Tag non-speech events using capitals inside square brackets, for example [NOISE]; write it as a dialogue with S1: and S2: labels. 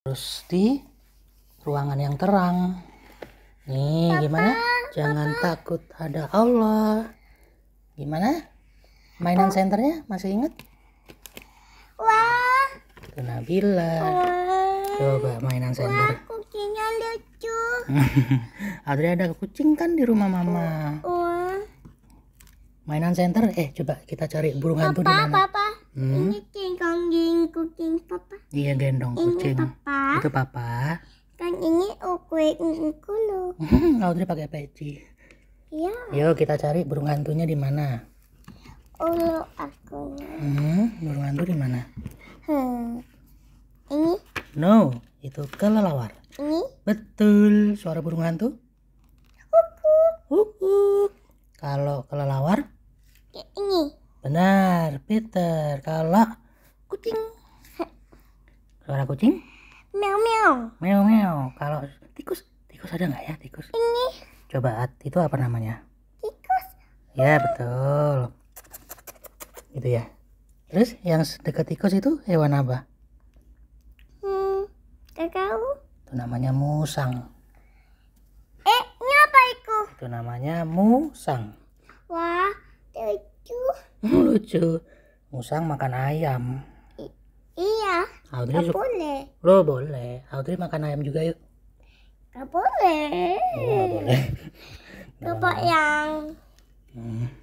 S1: Terus di ruangan yang terang. Nih, Papa, gimana? Jangan Papa. takut ada Allah. Gimana? Mainan Papa. senternya masih inget? Wah. Itu Nabila. Coba mainan senter. Wah, kucingnya lucu. [LAUGHS] Adri ada kucing kan di rumah mama. Wah. Mainan senter, eh coba kita cari burung hantu di mana. Papa. Hmm? Ini gendong kucing papa. Iya gendong ini kucing. Papa. Itu papa. Kan ini ukwe aku lo. Hmm, Audrey pakai peci. Iya. Yuk kita cari burung hantunya di mana? Ulo aku. Hmm, burung hantu di mana? Hmm. Ini? No, itu kelelawar. Ini? Betul. Suara burung hantu? Kukuk. Kukuk. Kalau kelelawar? Ini. Benar, Peter. Kalau kucing. Suara kucing? Meow meow. Meow meow. Kalau tikus, tikus ada nggak ya tikus? Ini. Coba itu apa namanya? Tikus. Ya betul. Itu ya. Terus yang dekat tikus itu hewan apa? Hmm, Itu namanya musang. Eh, ini apa itu? Itu namanya musang. Wah, lucu. Hmm, lucu. Musang makan ayam. I iya. Audrey gak boleh. Lo boleh. Audrey makan ayam juga yuk. Gak boleh. Oh, gak boleh. Gak yang. Hmm.